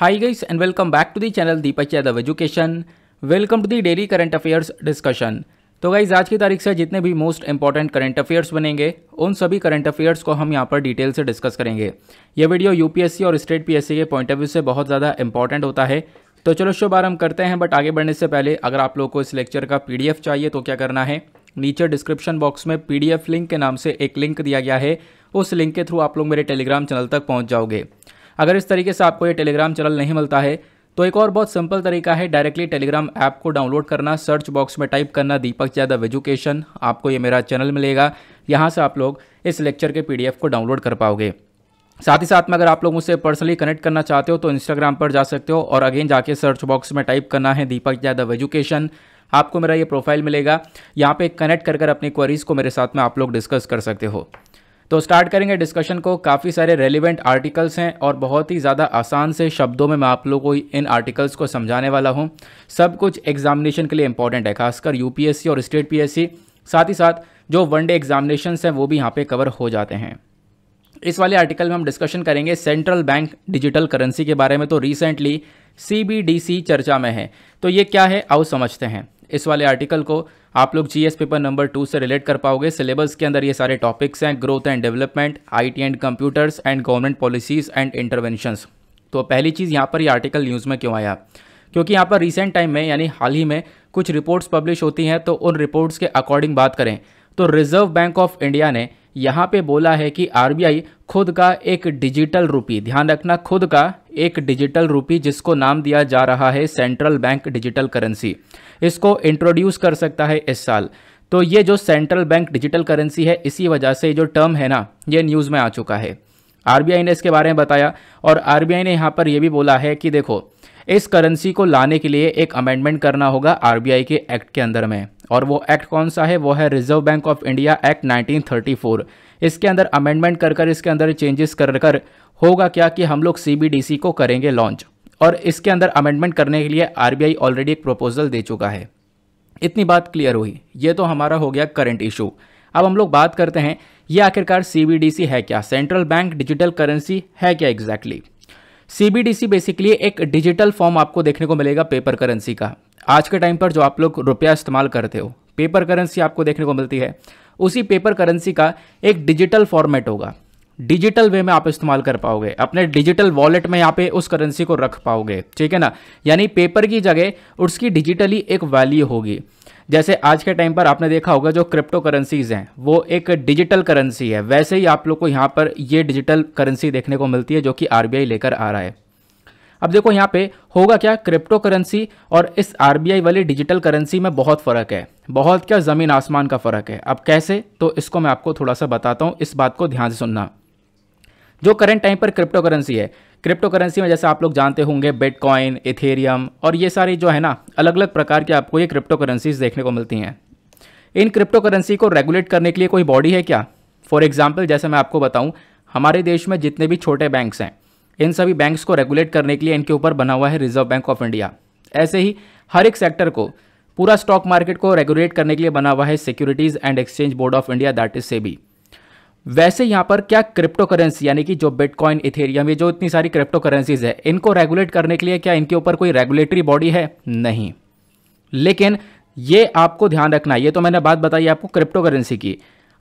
Hi guys and welcome back to the channel Deepak Yadav Education. Welcome to the daily current affairs discussion. तो guys आज की तारीख से जितने भी मोस्ट इंपॉर्टेंट करंट अफेयर्स बनेंगे उन सभी करंट अफेयर्स को हम यहाँ पर डिटेल से डिस्कस करेंगे ये वीडियो यूपीएससी और स्टेट पीएससी के पॉइंट ऑफ व्यू से बहुत ज़्यादा इंपॉर्टेंट होता है तो चलो शो बार हम करते हैं बट आगे बढ़ने से पहले अगर आप लोग को इस लेक्चर का पी चाहिए तो क्या करना है नीचे डिस्क्रिप्शन बॉक्स में पी लिंक के नाम से एक लिंक दिया गया है उस लिंक के थ्रू आप लोग मेरे टेलीग्राम चैनल तक पहुँच जाओगे अगर इस तरीके से आपको ये टेलीग्राम चैनल नहीं मिलता है तो एक और बहुत सिंपल तरीका है डायरेक्टली टेलीग्राम ऐप को डाउनलोड करना सर्च बॉक्स में टाइप करना दीपक यादव एजुकेशन आपको ये मेरा चैनल मिलेगा यहाँ से आप लोग इस लेक्चर के पीडीएफ को डाउनलोड कर पाओगे साथ ही साथ में अगर आप लोग मुझसे पर्सनली कनेक्ट करना चाहते हो तो इंस्टाग्राम पर जा सकते हो और अगेन जाके सर्च बॉक्स में टाइप करना है दीपक यादव एजुकेशन आपको मेरा ये प्रोफाइल मिलेगा यहाँ पे कनेक्ट कर कर अपनी क्वेरीज़ को मेरे साथ में आप लोग डिस्कस कर सकते हो तो स्टार्ट करेंगे डिस्कशन को काफ़ी सारे रेलिवेंट आर्टिकल्स हैं और बहुत ही ज़्यादा आसान से शब्दों में मैं आप लोगों को इन आर्टिकल्स को समझाने वाला हूँ सब कुछ एग्जामिनेशन के लिए इंपॉर्टेंट है खासकर यू और स्टेट पी साथ ही साथ जो वनडे एग्जामिनेशन हैं वो भी यहाँ पर कवर हो जाते हैं इस वाले आर्टिकल में हम डिस्कशन करेंगे सेंट्रल बैंक डिजिटल करेंसी के बारे में तो रिसेंटली सी चर्चा में है तो ये क्या है आओ समझते हैं इस वाले आर्टिकल को आप लोग जीएस पेपर नंबर टू से रिलेट कर पाओगे सिलेबस के अंदर ये सारे टॉपिक्स हैं growth and development IT and computers and government policies and interventions तो पहली चीज़ यहाँ पर ये आर्टिकल न्यूज़ में क्यों आया क्योंकि यहाँ पर रिसेंट टाइम में यानी हाल ही में कुछ रिपोर्ट्स पब्लिश होती हैं तो उन रिपोर्ट्स के अकॉर्डिंग बात करें तो रिजर्व बैंक ऑफ इंडिया ने यहाँ पे बोला है कि आरबीआई खुद का एक डिजिटल रूपी ध्यान रखना खुद का एक डिजिटल रूपी जिसको नाम दिया जा रहा है सेंट्रल बैंक डिजिटल करेंसी इसको इंट्रोड्यूस कर सकता है इस साल तो ये जो सेंट्रल बैंक डिजिटल करेंसी है इसी वजह से जो टर्म है ना ये न्यूज़ में आ चुका है आरबीआई ने इसके बारे में बताया और आरबीआई ने यहाँ पर यह भी बोला है कि देखो इस करेंसी को लाने के लिए एक अमेंडमेंट करना होगा आरबीआई के एक्ट के अंदर में और वो एक्ट कौन सा है वो है Reserve Bank of India Act 1934 इसके अंदर अमेंडमेंट कर कर इसके अंदर चेंजेस कर कर होगा क्या कि हम लोग सी को करेंगे लॉन्च और इसके अंदर अमेंडमेंट करने के लिए आर ऑलरेडी एक प्रपोजल दे चुका है इतनी बात क्लियर हुई ये तो हमारा हो गया करेंट इशू अब हम लोग बात करते हैं ये आखिरकार सी है क्या सेंट्रल बैंक डिजिटल करेंसी है क्या एग्जैक्टली exactly? सीबीडीसी बेसिकली एक डिजिटल फॉर्म आपको देखने को मिलेगा पेपर करेंसी का आज के टाइम पर जो आप लोग रुपया इस्तेमाल करते हो पेपर करेंसी आपको देखने को मिलती है उसी पेपर करेंसी का एक डिजिटल फॉर्मेट होगा डिजिटल वे में आप इस्तेमाल कर पाओगे अपने डिजिटल वॉलेट में यहाँ पे उस करेंसी को रख पाओगे ठीक है ना यानी पेपर की जगह उसकी डिजिटली एक वैल्यू होगी जैसे आज के टाइम पर आपने देखा होगा जो क्रिप्टो करेंसीज हैं वो एक डिजिटल करेंसी है वैसे ही आप लोग को यहाँ पर ये डिजिटल करेंसी देखने को मिलती है जो कि आर लेकर आ रहा है अब देखो यहाँ पे होगा क्या क्रिप्टो करेंसी और इस आर वाली डिजिटल करेंसी में बहुत फ़र्क है बहुत क्या ज़मीन आसमान का फ़र्क है अब कैसे तो इसको मैं आपको थोड़ा सा बताता हूँ इस बात को ध्यान से सुनना जो करंट टाइम पर क्रिप्टो करेंसी है क्रिप्टो करेंसी में जैसे आप लोग जानते होंगे बिटकॉइन इथेरियम और ये सारी जो है ना अलग अलग प्रकार की आपको ये क्रिप्टो करेंसीज देखने को मिलती हैं इन क्रिप्टो करेंसी को रेगुलेट करने के लिए कोई बॉडी है क्या फॉर एग्जाम्पल जैसे मैं आपको बताऊँ हमारे देश में जितने भी छोटे बैंक्स हैं इन सभी बैंक्स को रेगुलेट करने के लिए इनके ऊपर बना हुआ है रिजर्व बैंक ऑफ इंडिया ऐसे ही हर एक सेक्टर को पूरा स्टॉक मार्केट को रेगुलेट करने के लिए बना हुआ है Securities and Exchange Board of India that is SEBI वैसे यहाँ पर क्या क्रिप्टो करेंसी यानी कि जो बिटकॉइन इथेरियम ये जो इतनी सारी क्रिप्टो करेंसीज है इनको रेगुलेट करने के लिए क्या इनके ऊपर कोई रेगुलेटरी बॉडी है नहीं लेकिन ये आपको ध्यान रखना है ये तो मैंने बात बताई आपको क्रिप्टो करेंसी की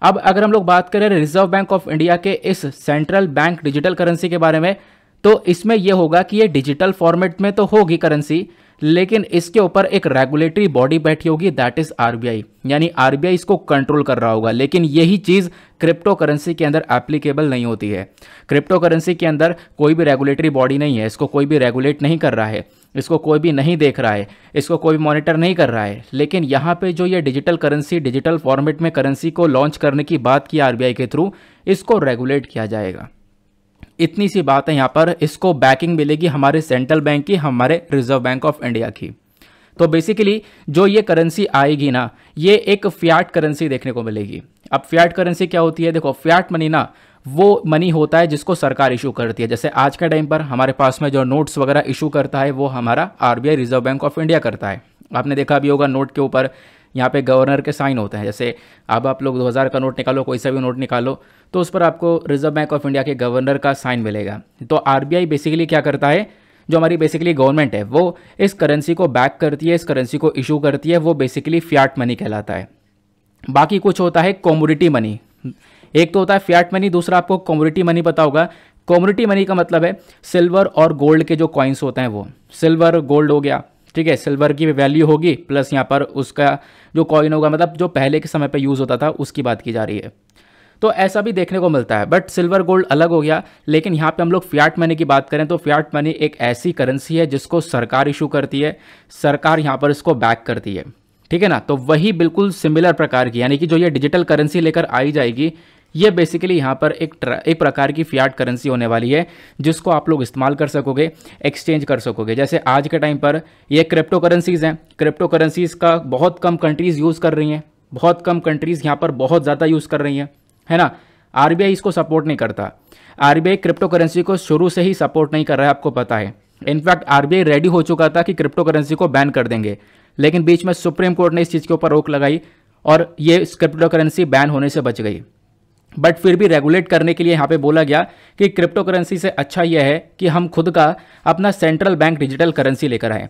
अब अगर हम लोग बात करें रिजर्व बैंक ऑफ इंडिया के इस सेंट्रल बैंक डिजिटल करेंसी के बारे में तो इसमें यह होगा कि ये डिजिटल फॉर्मेट में तो होगी करेंसी लेकिन इसके ऊपर एक रेगुलेटरी बॉडी बैठी होगी दैट इज आरबीआई यानी आरबीआई इसको कंट्रोल कर रहा होगा लेकिन यही चीज क्रिप्टो करेंसी के अंदर एप्लीकेबल नहीं होती है क्रिप्टो करेंसी के अंदर कोई भी रेगुलेटरी बॉडी नहीं है इसको कोई भी रेगुलेट नहीं कर रहा है इसको कोई भी नहीं देख रहा है इसको कोई भी मॉनिटर नहीं कर रहा है लेकिन यहाँ पे जो ये डिजिटल करेंसी डिजिटल फॉर्मेट में करेंसी को लॉन्च करने की बात की आरबीआई के थ्रू इसको रेगुलेट किया जाएगा इतनी सी बात है यहाँ पर इसको बैकिंग मिलेगी हमारे सेंट्रल बैंक की हमारे रिजर्व बैंक ऑफ इंडिया की तो बेसिकली जो ये करेंसी आएगी ना ये एक फ्याट करेंसी देखने को मिलेगी अब फ्याट करेंसी क्या होती है देखो फ्याट मनी ना वो मनी होता है जिसको सरकार इशू करती है जैसे आज के टाइम पर हमारे पास में जो नोट्स वगैरह इशू करता है वो हमारा RBI Reserve Bank of India करता है आपने देखा भी होगा नोट के ऊपर यहाँ पे गवर्नर के साइन होते हैं जैसे अब आप लोग 2000 का नोट निकालो कोई सा भी नोट निकालो तो उस पर आपको रिजर्व बैंक ऑफ इंडिया के गवर्नर का साइन मिलेगा तो आर बेसिकली क्या करता है जो हमारी बेसिकली गवर्नमेंट है वो इस करेंसी को बैक करती है इस करेंसी को इशू करती है वो बेसिकली फ्याट मनी कहलाता है बाकी कुछ होता है कॉमोडिटी मनी एक तो होता है फ्याट मनी दूसरा आपको कॉमोडिटी मनी पता होगा कॉमोडिटी मनी का मतलब है सिल्वर और गोल्ड के जो कॉइन्स होते हैं वो सिल्वर गोल्ड हो गया ठीक है सिल्वर की वैल्यू होगी प्लस यहाँ पर उसका जो कॉइन होगा मतलब जो पहले के समय पर यूज़ होता था उसकी बात की जा रही है तो ऐसा भी देखने को मिलता है बट सिल्वर गोल्ड अलग हो गया लेकिन यहाँ पे हम लोग फियाट मनी की बात करें तो फियाट मनी एक ऐसी करेंसी है जिसको सरकार इशू करती है सरकार यहाँ पर इसको बैक करती है ठीक है ना तो वही बिल्कुल सिमिलर प्रकार की यानी कि जो ये डिजिटल करेंसी लेकर आई जाएगी ये बेसिकली यहाँ पर एक एक प्रकार की फियाट करेंसी होने वाली है जिसको आप लोग इस्तेमाल कर सकोगे एक्सचेंज कर सकोगे जैसे आज के टाइम पर ये क्रिप्टो करेंसीज़ हैं क्रिप्टो करेंसीज़ का बहुत कम कंट्रीज़ यूज़ कर रही हैं बहुत कम कंट्रीज़ यहाँ पर बहुत ज़्यादा यूज़ कर रही हैं है ना आर इसको सपोर्ट नहीं करता आर क्रिप्टो करेंसी को शुरू से ही सपोर्ट नहीं कर रहा है आपको पता है इनफैक्ट आर रेडी हो चुका था कि क्रिप्टो करेंसी को बैन कर देंगे लेकिन बीच में सुप्रीम कोर्ट ने इस चीज़ के ऊपर रोक लगाई और ये क्रिप्टो करेंसी बैन होने से बच गई बट फिर भी रेगुलेट करने के लिए यहाँ पे बोला गया कि क्रिप्टो करेंसी से अच्छा यह है कि हम खुद का अपना सेंट्रल बैंक डिजिटल करेंसी लेकर आएँ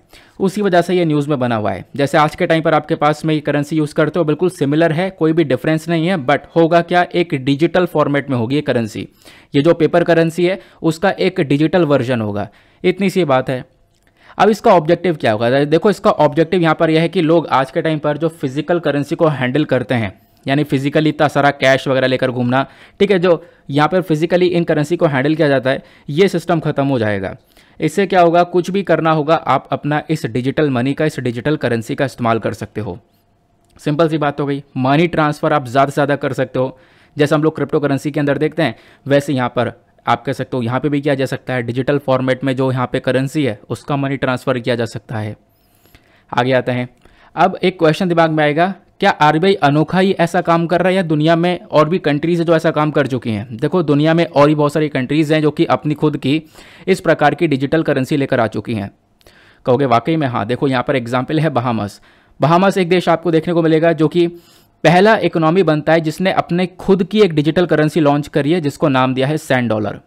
उसी वजह से यह न्यूज़ में बना हुआ है जैसे आज के टाइम पर आपके पास में ये करेंसी यूज़ करते हो बिल्कुल सिमिलर है कोई भी डिफरेंस नहीं है बट होगा क्या एक डिजिटल फॉर्मेट में होगी ये करेंसी ये जो पेपर करेंसी है उसका एक डिजिटल वर्जन होगा इतनी सी बात है अब इसका ऑब्जेक्टिव क्या होगा देखो इसका ऑब्जेक्टिव यहाँ पर यह है कि लोग आज के टाइम पर जो फिजिकल करेंसी को हैंडल करते हैं यानी फिजिकली इतना सारा कैश वगैरह लेकर घूमना ठीक है जो यहाँ पर फिजिकली इन करेंसी को हैंडल किया जाता है ये सिस्टम खत्म हो जाएगा इससे क्या होगा कुछ भी करना होगा आप अपना इस डिजिटल मनी का इस डिजिटल करेंसी का इस्तेमाल कर सकते हो सिंपल सी बात हो गई मनी ट्रांसफ़र आप ज़्यादा से ज़्यादा कर सकते हो जैसे हम लोग क्रिप्टो करेंसी के अंदर देखते हैं वैसे यहाँ पर आप कह सकते हो यहाँ पे भी किया जा सकता है डिजिटल फॉर्मेट में जो यहाँ पे करेंसी है उसका मनी ट्रांसफ़र किया जा सकता है आगे आते हैं अब एक क्वेश्चन दिमाग में आएगा क्या आर अनोखा ही ऐसा काम कर रहा है या दुनिया में और भी कंट्रीज है जो ऐसा काम कर चुकी हैं देखो दुनिया में और भी बहुत सारी कंट्रीज़ हैं जो कि अपनी खुद की इस प्रकार की डिजिटल करेंसी लेकर आ चुकी हैं कहोगे वाकई में हाँ देखो यहाँ पर एग्जाम्पल है बहामस बहामस एक देश आपको देखने को मिलेगा जो कि पहला इकोनॉमी बनता है जिसने अपने खुद की एक डिजिटल करेंसी लॉन्च करी है जिसको नाम दिया है सैन डॉलर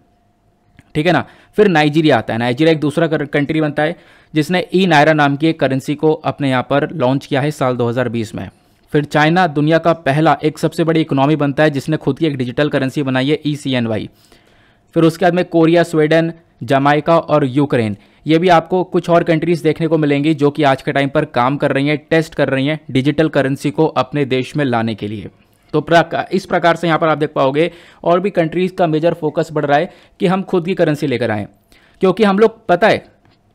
ठीक है ना फिर नाइजीरिया आता है नाइजीरिया एक दूसरा कंट्री बनता है जिसने ई नायरा नाम की एक करेंसी को अपने यहाँ पर लॉन्च किया है साल 2020 में फिर चाइना दुनिया का पहला एक सबसे बड़ी इकोनॉमी बनता है जिसने खुद की एक डिजिटल करेंसी बनाई है ई सी एन वाई फिर उसके बाद में कोरिया स्वीडन जमाइका और यूक्रेन ये भी आपको कुछ और कंट्रीज़ देखने को मिलेंगी जो कि आज के टाइम पर काम कर रही हैं टेस्ट कर रही हैं डिजिटल करेंसी को अपने देश में लाने के लिए तो प्रकार इस प्रकार से यहाँ पर आप देख पाओगे और भी कंट्रीज़ का मेजर फोकस बढ़ रहा है कि हम खुद की करेंसी लेकर आएँ क्योंकि हम लोग पता है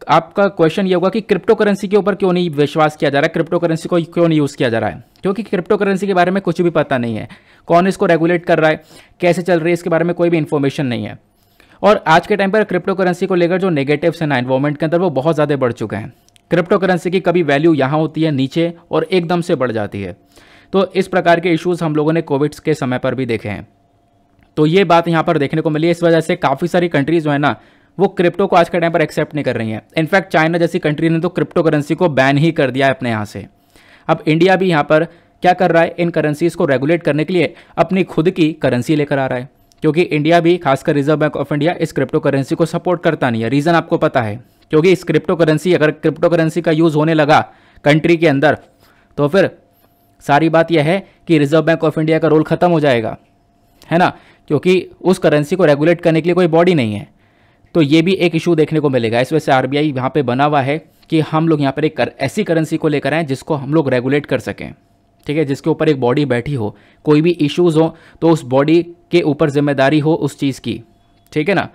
आपका क्वेश्चन ये होगा कि क्रिप्टो करेंसी के ऊपर क्यों नहीं विश्वास किया जा रहा है क्रिप्टो करेंसी को क्यों नहीं यूज़ किया जा रहा है क्योंकि क्रिप्टो करेंसी के बारे में कुछ भी पता नहीं है कौन इसको रेगुलेट कर रहा है कैसे चल रही है इसके बारे में कोई भी इन्फॉर्मेशन नहीं है और आज के टाइम पर क्रिप्टो करेंसी को लेकर जो नेगेटिव्स हैं ना इन्वॉर्मेंट के अंदर वो बहुत ज़्यादा बढ़ चुके हैं क्रिप्टो करेंसी की कभी वैल्यू यहाँ होती है नीचे और एकदम से बढ़ जाती है तो इस प्रकार के इश्यूज़ हम लोगों ने कोविड के समय पर भी देखे हैं तो ये बात यहाँ पर देखने को मिली है इस वजह से काफ़ी सारी कंट्रीज़ जो है ना वो क्रिप्टो को आज के टाइम पर एक्सेप्ट नहीं कर रही हैं इनफैक्ट चाइना जैसी कंट्री ने तो क्रिप्टो करेंसी को बैन ही कर दिया है अपने यहाँ से अब इंडिया भी यहाँ पर क्या कर रहा है इन करेंसीज को रेगुलेट करने के लिए अपनी खुद की करेंसी लेकर आ रहा है क्योंकि इंडिया भी खासकर रिजर्व बैंक ऑफ इंडिया इस क्रिप्टो करेंसी को सपोर्ट करता नहीं है रीज़न आपको पता है क्योंकि इस क्रिप्टो करेंसी अगर क्रिप्टो करेंसी का यूज़ होने लगा कंट्री के अंदर तो फिर सारी बात यह है कि रिजर्व बैंक ऑफ इंडिया का रोल ख़त्म हो जाएगा है ना क्योंकि उस करेंसी को रेगुलेट करने के लिए कोई बॉडी नहीं है तो ये भी एक इशू देखने को मिलेगा इस वजह से आर बी आई यहाँ पर बना हुआ है कि हम लोग यहाँ पर एक कर, ऐसी करेंसी को लेकर आएँ जिसको हम लोग रेगुलेट कर सकें ठीक है जिसके ऊपर एक बॉडी बैठी हो कोई भी इशूज़ हो तो उस बॉडी के ऊपर जिम्मेदारी हो उस चीज़ की ठीक है ना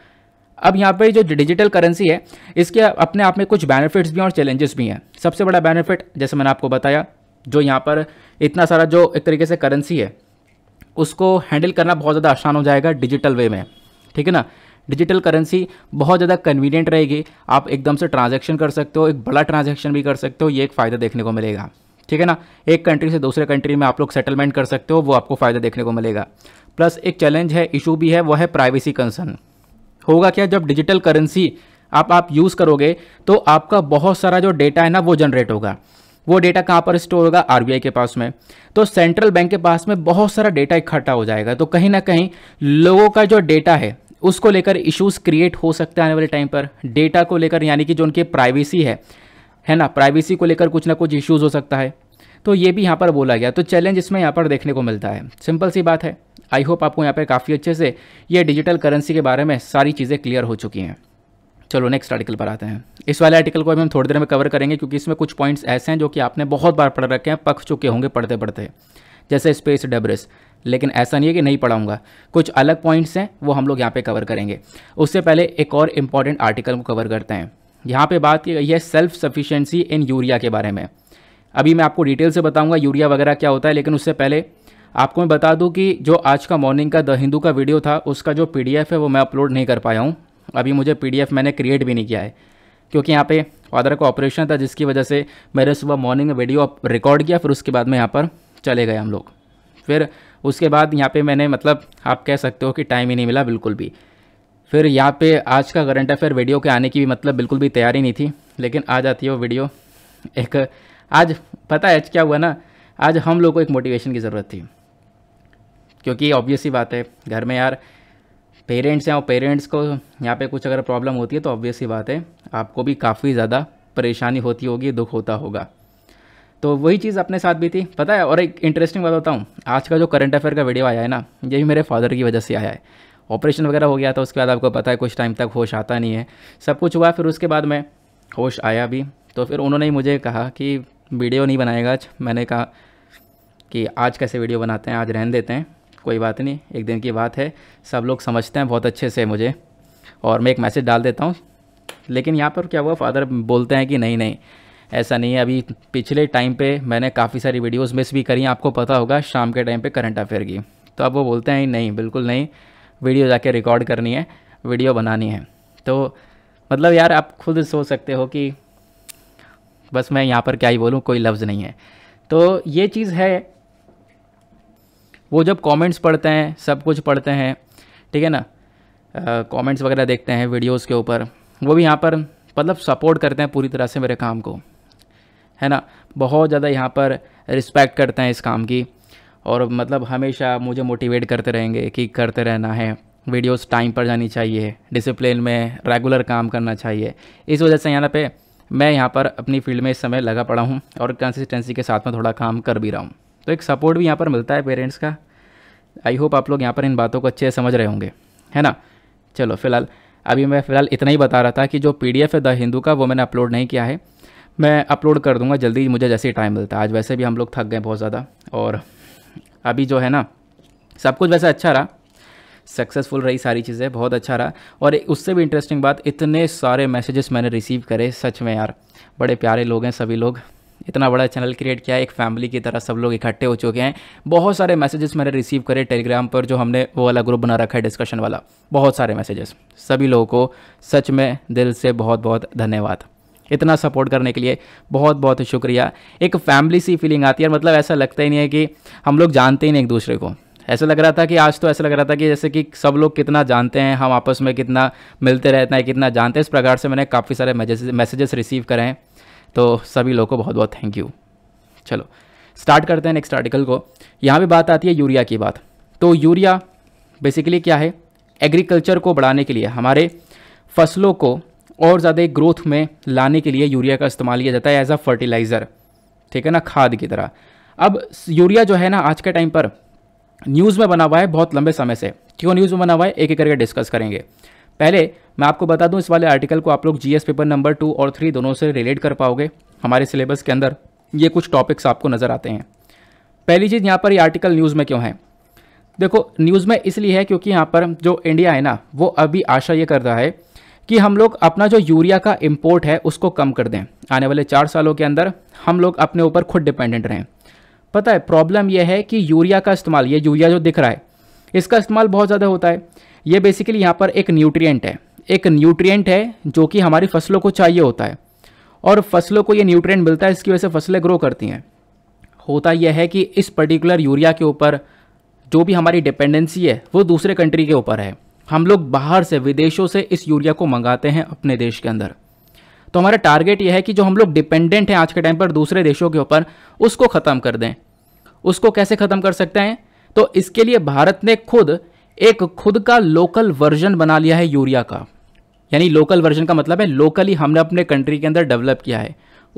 अब यहाँ पर जो डिजिटल करेंसी है इसके अपने आप में कुछ बेनिफिट्स भी हैं और चैलेंजेस भी हैं सबसे बड़ा बेनिफिट जैसे मैंने आपको बताया जो यहाँ पर इतना सारा जो एक तरीके से करेंसी है उसको हैंडल करना बहुत ज़्यादा आसान हो जाएगा डिजिटल वे में ठीक है ना डिजिटल करेंसी बहुत ज़्यादा कन्वीनियंट रहेगी आप एकदम से ट्रांजेक्शन कर सकते हो एक बड़ा ट्रांजेक्शन भी कर सकते हो ये एक फ़ायदा देखने को मिलेगा ठीक है ना एक कंट्री से दूसरे कंट्री में आप लोग सेटलमेंट कर सकते हो वो आपको फ़ायदा देखने को मिलेगा प्लस एक चैलेंज है इशू भी है वह है प्राइवेसी कंसर्न होगा क्या जब डिजिटल करेंसी आप आप यूज़ करोगे तो आपका बहुत सारा जो डेटा है ना वो जनरेट होगा वो डेटा कहाँ पर स्टोर होगा आर के पास में तो सेंट्रल बैंक के पास में बहुत सारा डेटा इकट्ठा हो जाएगा तो कहीं ना कहीं लोगों का जो डेटा है उसको लेकर इश्यूज क्रिएट हो सकते हैं आने वाले टाइम पर डेटा को लेकर यानी कि जो उनकी प्राइवेसी है है ना प्राइवेसी को लेकर कुछ ना कुछ इश्यूज़ हो सकता है तो ये भी यहाँ पर बोला गया तो चैलेंज इसमें यहाँ पर देखने को मिलता है सिंपल सी बात है आई होप आपको यहाँ पर काफ़ी अच्छे से ये डिजिटल करेंसी के बारे में सारी चीज़ें क्लियर हो चुकी हैं चलो नेक्स्ट आर्टिकल पर आते हैं इस वाले आर्टिकल को अभी हम थोड़ी देर में कवर करेंगे क्योंकि इसमें कुछ पॉइंट्स ऐसे हैं जो कि आपने बहुत बार पढ़ रखे हैं पक चुके होंगे पढ़ते पढ़ते जैसे स्पेस डेब्रिस लेकिन ऐसा नहीं है कि नहीं पढ़ाऊंगा कुछ अलग पॉइंट्स हैं वो हम लोग यहाँ पे कवर करेंगे उससे पहले एक और इम्पॉर्टेंट आर्टिकल को कवर करते हैं यहाँ पे बात की गई है सेल्फ सफिशेंसी इन यूरिया के बारे में अभी मैं आपको डिटेल से बताऊँगा यूरिया वगैरह क्या होता है लेकिन उससे पहले आपको मैं बता दूँ कि जो आज का मॉर्निंग का द हिंदू का वीडियो था उसका जो पी है वो मैं अपलोड नहीं कर पाया हूँ अभी मुझे पी मैंने क्रिएट भी नहीं किया है क्योंकि यहाँ पे फादर का ऑपरेशन था जिसकी वजह से मैंने सुबह मॉर्निंग में वीडियो रिकॉर्ड किया फिर उसके बाद में यहाँ पर चले गए हम लोग फिर उसके बाद यहाँ पे मैंने मतलब आप कह सकते हो कि टाइम ही नहीं मिला बिल्कुल भी फिर यहाँ पे आज का करंट अफेयर वीडियो के आने की भी मतलब बिल्कुल भी तैयारी नहीं थी लेकिन आ जाती है वो वीडियो एक आज पता है आज क्या हुआ ना आज हम लोग को एक मोटिवेशन की ज़रूरत थी क्योंकि ऑब्वियस ही बात है घर में यार पेरेंट्स हैं और पेरेंट्स को यहाँ पे कुछ अगर प्रॉब्लम होती है तो ऑब्वियस ही बात है आपको भी काफ़ी ज़्यादा परेशानी होती होगी दुख होता होगा तो वही चीज़ अपने साथ भी थी पता है और एक इंटरेस्टिंग बात बताऊँ आज का जो करंट अफेयर का वीडियो आया है ना ये भी मेरे फादर की वजह से आया है ऑपरेशन वगैरह हो गया था उसके बाद आपको पता है कुछ टाइम तक होश आता नहीं है सब कुछ हुआ फिर उसके बाद मैं होश आया भी तो फिर उन्होंने मुझे कहा कि वीडियो नहीं बनाएगा आज मैंने कहा कि आज कैसे वीडियो बनाते हैं आज रहन देते हैं कोई बात नहीं एक दिन की बात है सब लोग समझते हैं बहुत अच्छे से मुझे और मैं एक मैसेज डाल देता हूँ लेकिन यहाँ पर क्या हुआ फादर बोलते हैं कि नहीं नहीं ऐसा नहीं है अभी पिछले टाइम पे मैंने काफ़ी सारी वीडियोस मिस भी करी आपको पता होगा शाम के टाइम पे करंट अफेयर की तो अब वो बोलते हैं नहीं बिल्कुल नहीं वीडियो जाके रिकॉर्ड करनी है वीडियो बनानी है तो मतलब यार आप खुद सोच सकते हो कि बस मैं यहाँ पर क्या ही बोलूँ कोई लफ्ज़ नहीं है तो ये चीज़ है वो जब कॉमेंट्स पढ़ते हैं सब कुछ पढ़ते हैं ठीक है ना कॉमेंट्स वगैरह देखते हैं वीडियोज़ के ऊपर वो भी यहाँ पर मतलब सपोर्ट करते हैं पूरी तरह से मेरे काम को है ना बहुत ज़्यादा यहाँ पर रिस्पेक्ट करते हैं इस काम की और मतलब हमेशा मुझे मोटिवेट करते रहेंगे कि करते रहना है वीडियोस टाइम पर जानी चाहिए डिसिप्लिन में रेगुलर काम करना चाहिए इस वजह से यहाँ पे मैं यहाँ पर अपनी फील्ड में इस समय लगा पड़ा हूँ और कंसिस्टेंसी के साथ में थोड़ा काम कर भी रहा हूँ तो एक सपोर्ट भी यहाँ पर मिलता है पेरेंट्स का आई होप आप लोग यहाँ पर इन बातों को अच्छे समझ रहे होंगे है ना चलो फिलहाल अभी मैं फ़िलहाल इतना ही बता रहा था कि जो पी है द हिंदू का वो मैंने अपलोड नहीं किया है मैं अपलोड कर दूंगा जल्दी मुझे जैसे ही टाइम मिलता है आज वैसे भी हम लोग थक गए बहुत ज़्यादा और अभी जो है ना सब कुछ वैसे अच्छा रहा सक्सेसफुल रही सारी चीज़ें बहुत अच्छा रहा और उससे भी इंटरेस्टिंग बात इतने सारे मैसेजेस मैंने रिसीव करे सच में यार बड़े प्यारे लोग हैं सभी लोग इतना बड़ा चैनल क्रिएट किया एक फैमिली की तरह सब लोग इकट्ठे हो चुके हैं बहुत सारे मैसेजेस मैंने रिसीव करे टेलीग्राम पर जो हमने वो वाला ग्रुप बना रखा है डिस्कशन वाला बहुत सारे मैसेजेस सभी लोगों को सच में दिल से बहुत बहुत धन्यवाद इतना सपोर्ट करने के लिए बहुत बहुत शुक्रिया एक फैमिली सी फीलिंग आती है मतलब ऐसा लगता ही नहीं है कि हम लोग जानते ही नहीं एक दूसरे को ऐसा लग रहा था कि आज तो ऐसा लग रहा था कि जैसे कि सब लोग कितना जानते हैं हम आपस में कितना मिलते रहते हैं कितना जानते हैं इस प्रकार से मैंने काफ़ी सारे मैसेजेस रिसीव करे हैं तो सभी लोगों को बहुत बहुत थैंक यू चलो स्टार्ट करते हैं नेक्स्ट आर्टिकल को यहाँ पर बात आती है यूरिया की बात तो यूरिया बेसिकली क्या है एग्रीकल्चर को बढ़ाने के लिए हमारे फसलों को और ज़्यादा ग्रोथ में लाने के लिए यूरिया का इस्तेमाल किया जाता है एज अ फर्टिलाइज़र ठीक है ना खाद की तरह अब यूरिया जो है ना आज के टाइम पर न्यूज़ में बना हुआ है बहुत लंबे समय से क्यों न्यूज़ में बना हुआ है एक एक करके डिस्कस करेंगे पहले मैं आपको बता दूं इस वाले आर्टिकल को आप लोग जीएस पेपर नंबर टू और थ्री दोनों से रिलेट कर पाओगे हमारे सिलेबस के अंदर ये कुछ टॉपिक्स आपको नज़र आते हैं पहली चीज़ यहाँ पर ये आर्टिकल न्यूज़ में क्यों है देखो न्यूज़ में इसलिए है क्योंकि यहाँ पर जो इंडिया है ना वो अभी आशा ये कर रहा है कि हम लोग अपना जो यूरिया का इम्पोर्ट है उसको कम कर दें आने वाले चार सालों के अंदर हम लोग अपने ऊपर खुद डिपेंडेंट रहें पता है प्रॉब्लम यह है कि यूरिया का इस्तेमाल ये यूरिया जो दिख रहा है इसका इस्तेमाल बहुत ज़्यादा होता है ये बेसिकली यहाँ पर एक न्यूट्रियट है एक न्यूट्रियट है जो कि हमारी फसलों को चाहिए होता है और फसलों को ये न्यूट्रिएंट मिलता है इसकी वजह से फसलें ग्रो करती हैं होता यह है कि इस पर्टिकुलर यूरिया के ऊपर जो भी हमारी डिपेंडेंसी है वो दूसरे कंट्री के ऊपर है हम लोग बाहर से विदेशों से इस यूरिया को मंगाते हैं अपने देश के अंदर तो हमारा टारगेट यह है कि जो हम लोग डिपेंडेंट हैं आज के टाइम पर दूसरे देशों के ऊपर उसको ख़त्म कर दें उसको कैसे ख़त्म कर सकते हैं तो इसके लिए भारत ने खुद एक खुद का लोकल वर्जन बना लिया है यूरिया का यानी लोकल वर्जन का मतलब है लोकली हमने अपने कंट्री के अंदर डेवलप किया है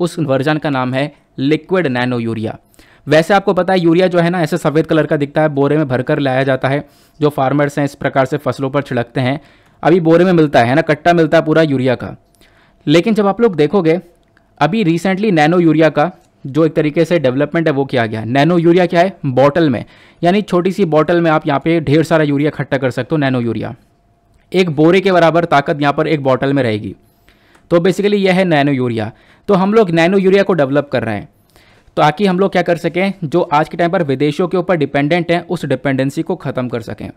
उस वर्जन का नाम है लिक्विड नैनो यूरिया वैसे आपको पता है यूरिया जो है ना ऐसे सफ़ेद कलर का दिखता है बोरे में भरकर लाया जाता है जो फार्मर्स हैं इस प्रकार से फसलों पर छिड़कते हैं अभी बोरे में मिलता है ना कट्टा मिलता है पूरा यूरिया का लेकिन जब आप लोग देखोगे अभी रिसेंटली नैनो यूरिया का जो एक तरीके से डेवलपमेंट है वो किया गया नैनो यूरिया क्या है बॉटल में यानी छोटी सी बॉटल में आप यहाँ पे ढेर सारा यूरिया इकट्ठा कर सकते हो नैनो यूरिया एक बोरे के बराबर ताकत यहाँ पर एक बॉटल में रहेगी तो बेसिकली यह है नैनो यूरिया तो हम लोग नैनो यूरिया को डेवलप कर रहे हैं ताकि हम लोग क्या कर सकें जो आज के टाइम पर विदेशों के ऊपर डिपेंडेंट हैं उस डिपेंडेंसी को ख़त्म कर सकें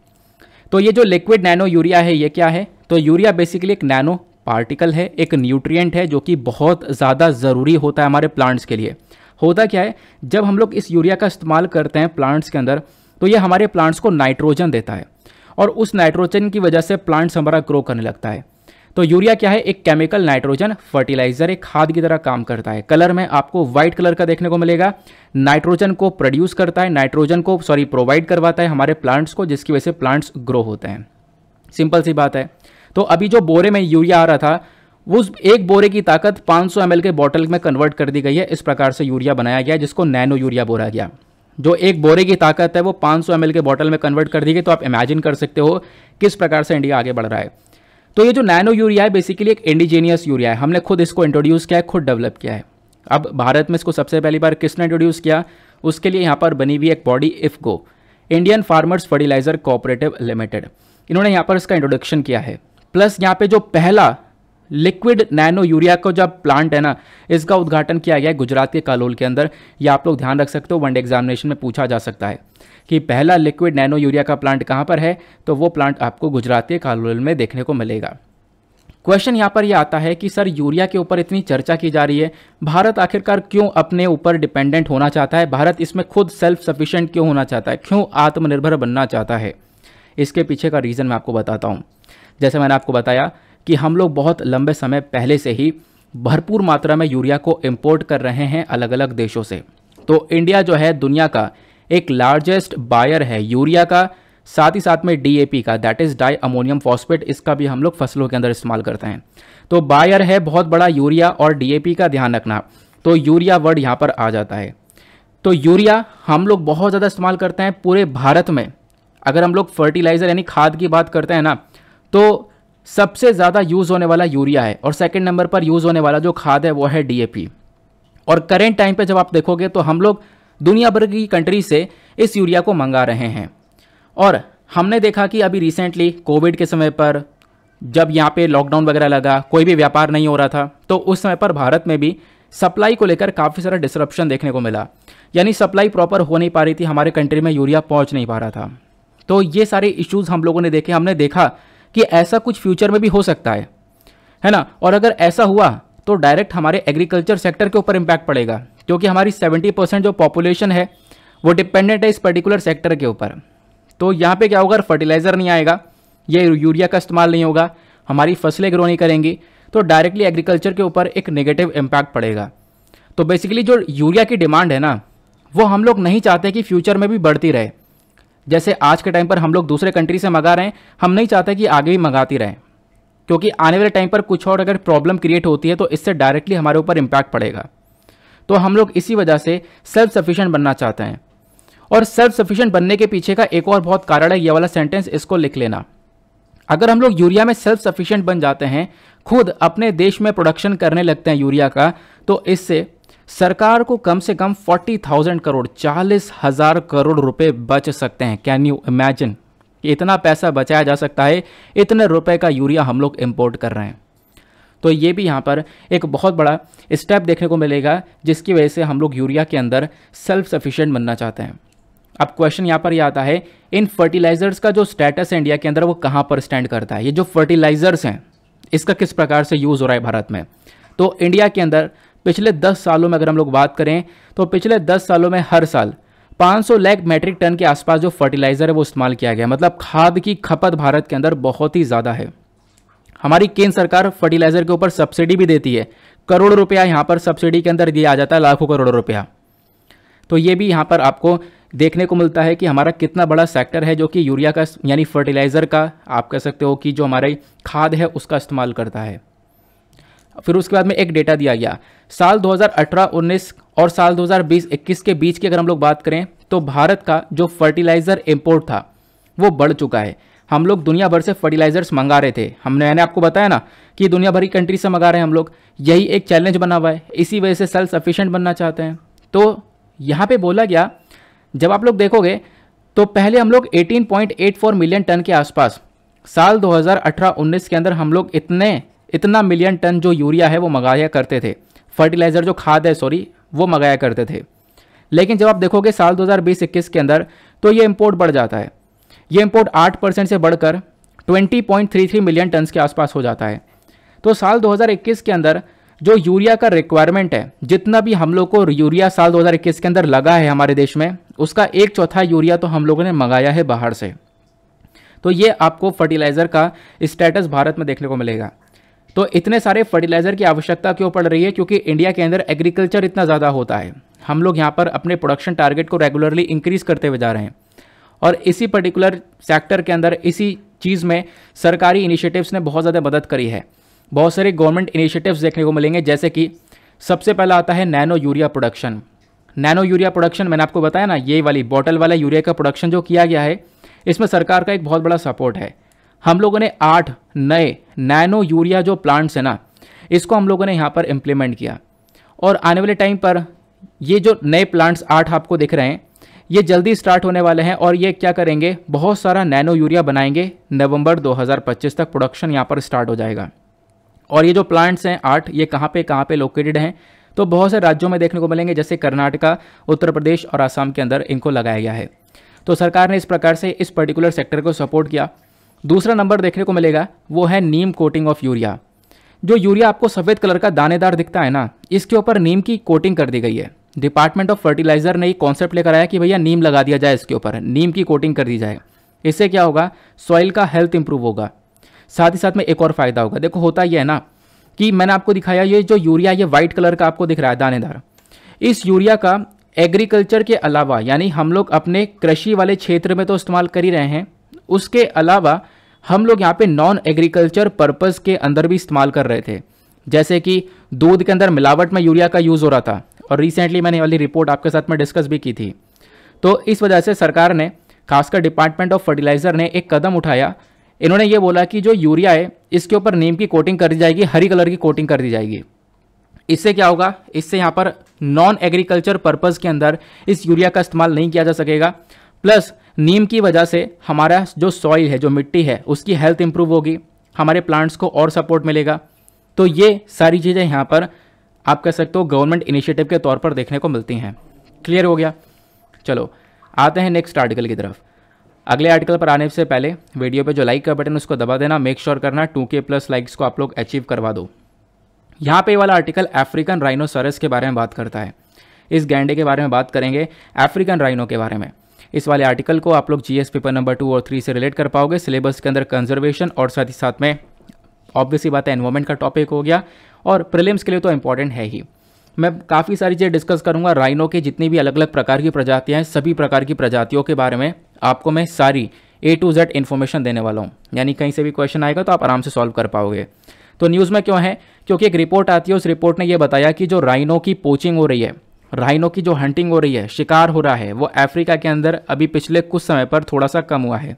तो ये जो लिक्विड नैनो यूरिया है ये क्या है तो यूरिया बेसिकली एक नैनो पार्टिकल है एक न्यूट्रिएंट है जो कि बहुत ज़्यादा ज़रूरी होता है हमारे प्लांट्स के लिए होता क्या है जब हम लोग इस यूरिया का इस्तेमाल करते हैं प्लांट्स के अंदर तो ये हमारे प्लांट्स को नाइट्रोजन देता है और उस नाइट्रोजन की वजह से प्लांट्स हमारा ग्रो करने लगता है तो यूरिया क्या है एक केमिकल नाइट्रोजन फर्टिलाइजर एक खाद की तरह काम करता है कलर में आपको व्हाइट कलर का देखने को मिलेगा नाइट्रोजन को प्रोड्यूस करता है नाइट्रोजन को सॉरी प्रोवाइड करवाता है हमारे प्लांट्स को जिसकी वजह से प्लांट्स ग्रो होते हैं सिंपल सी बात है तो अभी जो बोरे में यूरिया आ रहा था उस एक बोरे की ताकत 500 सौ के बॉटल में कन्वर्ट कर दी गई है इस प्रकार से यूरिया बनाया गया जिसको नैनो यूरिया बोला गया जो एक बोरे की ताकत है वो 500 सौ के बॉटल में कन्वर्ट कर दी गई तो आप इमेजिन कर सकते हो किस प्रकार से इंडिया आगे बढ़ रहा है तो ये जो नैनो यूरिया है बेसिकली एक इंडिजीनियस यूरिया है हमने खुद इसको इंट्रोड्यूस किया है खुद डेवलप किया है अब भारत में इसको सबसे पहली बार किसने इंट्रोड्यूस किया उसके लिए यहाँ पर बनी हुई एक body IFFCO Indian Farmers Fertiliser Cooperative Limited इन्होंने यहाँ पर इसका इंट्रोडक्शन किया है प्लस यहाँ पे जो पहला लिक्विड नैनो यूरिया का जब प्लांट है ना इसका उद्घाटन किया गया है गुजरात के कालोल के अंदर यह आप लोग ध्यान रख सकते हो वनडे एग्जामिनेशन में पूछा जा सकता है कि पहला लिक्विड नैनो यूरिया का प्लांट कहाँ पर है तो वो प्लांट आपको गुजरात के कालोल में देखने को मिलेगा क्वेश्चन यहाँ पर यह आता है कि सर यूरिया के ऊपर इतनी चर्चा की जा रही है भारत आखिरकार क्यों अपने ऊपर डिपेंडेंट होना चाहता है भारत इसमें खुद सेल्फ सफिशिएंट क्यों होना चाहता है क्यों आत्मनिर्भर बनना चाहता है इसके पीछे का रीज़न मैं आपको बताता हूँ जैसे मैंने आपको बताया कि हम लोग बहुत लंबे समय पहले से ही भरपूर मात्रा में यूरिया को इम्पोर्ट कर रहे हैं अलग अलग देशों से तो इंडिया जो है दुनिया का एक लार्जेस्ट बायर है यूरिया का साथ ही साथ में डीएपी का that is di ammonium phosphate इसका भी हम लोग फसलों के अंदर इस्तेमाल करते हैं तो बायर है बहुत बड़ा यूरिया और डीएपी का ध्यान रखना तो यूरिया वर्ड यहाँ पर आ जाता है तो यूरिया हम लोग बहुत ज़्यादा इस्तेमाल करते हैं पूरे भारत में अगर हम लोग फर्टिलाइज़र यानी खाद की बात करते हैं ना तो सबसे ज़्यादा यूज़ होने वाला यूरिया है और सेकेंड नंबर पर यूज़ होने वाला जो खाद है वो है डीएपी और करेंट टाइम पे जब आप देखोगे तो हम लोग दुनिया भर की कंट्री से इस यूरिया को मंगा रहे हैं और हमने देखा कि अभी रिसेंटली कोविड के समय पर जब यहाँ पे लॉकडाउन वगैरह लगा कोई भी व्यापार नहीं हो रहा था तो उस समय पर भारत में भी सप्लाई को लेकर काफ़ी सारा डिसरप्शन देखने को मिला यानी सप्लाई प्रॉपर हो नहीं पा रही थी हमारे कंट्री में यूरिया पहुँच नहीं पा रहा था तो ये सारे इश्यूज़ हम लोगों ने देखे हमने देखा कि ऐसा कुछ फ्यूचर में भी हो सकता है है ना और अगर ऐसा हुआ तो डायरेक्ट हमारे एग्रीकल्चर सेक्टर के ऊपर इम्पैक्ट पड़ेगा क्योंकि हमारी 70 परसेंट जो पॉपुलेशन है वो डिपेंडेंट है इस पर्टिकुलर सेक्टर के ऊपर तो यहाँ पे क्या होगा फर्टिलाइज़र नहीं आएगा या यूरिया का इस्तेमाल नहीं होगा हमारी फसलें ग्रो नहीं करेंगी तो डायरेक्टली एग्रीकल्चर के ऊपर एक नेगेटिव इम्पैक्ट पड़ेगा तो बेसिकली जो यूरिया की डिमांड है ना वो हम लोग नहीं चाहते कि फ्यूचर में भी बढ़ती रहे जैसे आज के टाइम पर हम लोग दूसरे कंट्री से मंगा रहे हैं हम नहीं चाहते कि आगे भी मंगाती रहें क्योंकि आने वाले टाइम पर कुछ और अगर प्रॉब्लम क्रिएट होती है तो इससे डायरेक्टली हमारे ऊपर इम्पैक्ट पड़ेगा तो हम लोग इसी वजह से सेल्फ सफिशिएंट बनना चाहते हैं और सेल्फ सफिशिएंट बनने के पीछे का एक और बहुत कारण है यह वाला सेंटेंस इसको लिख लेना अगर हम लोग यूरिया में सेल्फ सफिशिएंट बन जाते हैं खुद अपने देश में प्रोडक्शन करने लगते हैं यूरिया का तो इससे सरकार को कम से कम फोर्टी थाउजेंड करोड़ चालीस हजार करोड़ रुपए बच सकते हैं कैन यू इमेजिन इतना पैसा बचाया जा सकता है इतने रुपए का यूरिया हम लोग इम्पोर्ट कर रहे हैं तो ये भी यहाँ पर एक बहुत बड़ा स्टेप देखने को मिलेगा जिसकी वजह से हम लोग यूरिया के अंदर सेल्फ सफिशेंट बनना चाहते हैं अब क्वेश्चन यहाँ पर ये आता है इन फर्टिलाइजर्स का जो स्टेटस है इंडिया के अंदर वो कहाँ पर स्टैंड करता है ये जो फर्टिलाइजर्स हैं इसका किस प्रकार से यूज़ हो रहा है भारत में तो इंडिया के अंदर पिछले 10 सालों में अगर हम लोग बात करें तो पिछले 10 सालों में हर साल 500 लाख मैट्रिक टन के आसपास जो फर्टिलाइज़र है वो इस्तेमाल किया गया मतलब खाद की खपत भारत के अंदर बहुत ही ज़्यादा है हमारी केंद्र सरकार फर्टिलाइजर के ऊपर सब्सिडी भी देती है करोड़ों रुपया यहाँ पर सब्सिडी के अंदर दिया जाता है लाखों करोड़ों रुपया तो ये भी यहाँ पर आपको देखने को मिलता है कि हमारा कितना बड़ा सेक्टर है जो कि यूरिया का यानी फर्टिलाइज़र का आप कह सकते हो कि जो हमारी खाद है उसका इस्तेमाल करता है फिर उसके बाद में एक डेटा दिया गया साल 2018-19 और साल 2020-21 के बीच की अगर हम लोग बात करें तो भारत का जो फर्टिलाइज़र इम्पोर्ट था वो बढ़ चुका है हम लोग दुनिया भर से फर्टिलाइजर्स मंगा रहे थे हमने मैंने आपको बताया ना कि दुनिया भर की कंट्री से मंगा रहे हैं हम लोग यही एक चैलेंज बना हुआ है इसी वजह से सेल्फ सफिशेंट बनना चाहते हैं तो यहाँ पे बोला गया जब आप लोग देखोगे तो पहले हम लोग 18.84 मिलियन टन के आसपास साल 2018-19 के अंदर हम लोग इतने इतना मिलियन टन जो यूरिया है वो मंगाया करते थे फर्टिलाइज़र जो खाद है सॉरी वो मंगाया करते थे लेकिन जब आप देखोगे साल 2020-21 के अंदर तो ये इम्पोर्ट बढ़ जाता है ये इम्पोर्ट आठ परसेंट से बढ़कर 20.33 मिलियन टन के आसपास हो जाता है तो साल 2021 के अंदर जो यूरिया का रिक्वायरमेंट है जितना भी हम लोग को यूरिया साल 2021 के अंदर लगा है हमारे देश में उसका एक चौथा यूरिया तो हम लोगों ने मंगाया है बाहर से तो ये आपको फर्टिलाइज़र का स्टेटस भारत में देखने को मिलेगा तो इतने सारे फर्टिलाइज़र की आवश्यकता क्यों पड़ रही है क्योंकि इंडिया के अंदर एग्रीकल्चर इतना ज़्यादा होता है हम लोग यहाँ पर अपने प्रोडक्शन टारगेट को रेगुलरली इंक्रीज़ करते हुए जा रहे हैं और इसी पर्टिकुलर सेक्टर के अंदर इसी चीज़ में सरकारी इनिशिएटिव्स ने बहुत ज़्यादा मदद करी है बहुत सारे गवर्नमेंट इनिशिएटिव्स देखने को मिलेंगे जैसे कि सबसे पहला आता है nano urea production nano urea production मैंने आपको बताया ना ये वाली बॉटल वाला यूरिया का प्रोडक्शन जो किया गया है इसमें सरकार का एक बहुत बड़ा सपोर्ट है हम लोगों ने आठ नए नैनो यूरिया जो प्लांट्स हैं ना इसको हम लोगों ने यहाँ पर इम्प्लीमेंट किया और आने वाले टाइम पर ये जो नए प्लांट्स आठ आपको दिख रहे हैं ये जल्दी स्टार्ट होने वाले हैं और ये क्या करेंगे बहुत सारा नैनो यूरिया बनाएंगे नवंबर 2025 तक प्रोडक्शन यहाँ पर स्टार्ट हो जाएगा और ये जो प्लांट्स हैं आठ ये कहाँ पे कहाँ पे लोकेटेड हैं तो बहुत से राज्यों में देखने को मिलेंगे जैसे कर्नाटका उत्तर प्रदेश और आसाम के अंदर इनको लगाया गया है तो सरकार ने इस प्रकार से इस पर्टिकुलर सेक्टर को सपोर्ट किया दूसरा नंबर देखने को मिलेगा वो है नीम कोटिंग ऑफ यूरिया जो यूरिया आपको सफ़ेद कलर का दानेदार दिखता है ना इसके ऊपर नीम की कोटिंग कर दी गई है डिपार्टमेंट ऑफ फर्टिलाइज़र ने एक कॉन्सेप्ट लेकर आया कि भैया नीम लगा दिया जाए इसके ऊपर नीम की कोटिंग कर दी जाए इससे क्या होगा सॉइल का हेल्थ इंप्रूव होगा साथ ही साथ में एक और फ़ायदा होगा देखो होता यह है ना कि मैंने आपको दिखाया ये जो यूरिया ये वाइट कलर का आपको दिख रहा है दानेदार इस यूरिया का एग्रीकल्चर के अलावा यानी हम लोग अपने कृषि वाले क्षेत्र में तो इस्तेमाल कर ही रहे हैं उसके अलावा हम लोग यहाँ पे नॉन एग्रीकल्चर पर्पज़ के अंदर भी इस्तेमाल कर रहे थे जैसे कि दूध के अंदर मिलावट में यूरिया का यूज़ हो रहा था और रिसेंटली मैंने वाली रिपोर्ट आपके साथ में डिस्कस भी की थी तो इस वजह से सरकार ने खासकर डिपार्टमेंट ऑफ फर्टिलाइज़र ने एक कदम उठाया इन्होंने ये बोला कि जो यूरिया है इसके ऊपर नीम की कोटिंग कर दी जाएगी हरी कलर की कोटिंग कर दी जाएगी इससे क्या होगा इससे यहाँ पर नॉन एग्रीकल्चर पर्पज़ के अंदर इस यूरिया का इस्तेमाल नहीं किया जा सकेगा प्लस नीम की वजह से हमारा जो सॉइल है जो मिट्टी है उसकी हेल्थ इंप्रूव होगी हमारे प्लांट्स को और सपोर्ट मिलेगा तो ये सारी चीज़ें यहाँ पर आप कह सकते हो गवर्नमेंट इनिशिएटिव के तौर पर देखने को मिलती हैं क्लियर हो गया चलो आते हैं नेक्स्ट आर्टिकल की तरफ अगले आर्टिकल पर आने से पहले वीडियो पे जो लाइक का बटन उसको दबा देना मेक श्योर करना टू के प्लस लाइक्स को आप लोग अचीव करवा दो यहाँ पे वाला आर्टिकल अफ्रीकन राइनोसरस के बारे में बात करता है इस गैंडे के बारे में बात करेंगे अफ्रीकन राइनो के बारे में इस वाले आर्टिकल को आप लोग जीएस पेपर नंबर टू और थ्री से रिलेट कर पाओगे सिलेबस के अंदर कंजर्वेशन और साथ ही साथ में ऑब्वियसली बात है एनवायरमेंट का टॉपिक हो गया और प्रिलिम्स के लिए तो इंपॉर्टेंट है ही मैं काफ़ी सारी चीज़ें डिस्कस करूंगा राइनो के जितनी भी अलग अलग प्रकार की प्रजातियाँ हैं सभी प्रकार की प्रजातियों के बारे में आपको मैं सारी ए टू जेड इन्फॉर्मेशन देने वाला हूँ यानी कहीं से भी क्वेश्चन आएगा तो आप आराम से सॉल्व कर पाओगे तो न्यूज़ में क्यों है क्योंकि एक रिपोर्ट आती है उस रिपोर्ट ने यह बताया कि जो राइनो की पोचिंग हो रही है राइनो की जो हंटिंग हो रही है शिकार हो रहा है वो अफ्रीका के अंदर अभी पिछले कुछ समय पर थोड़ा सा कम हुआ है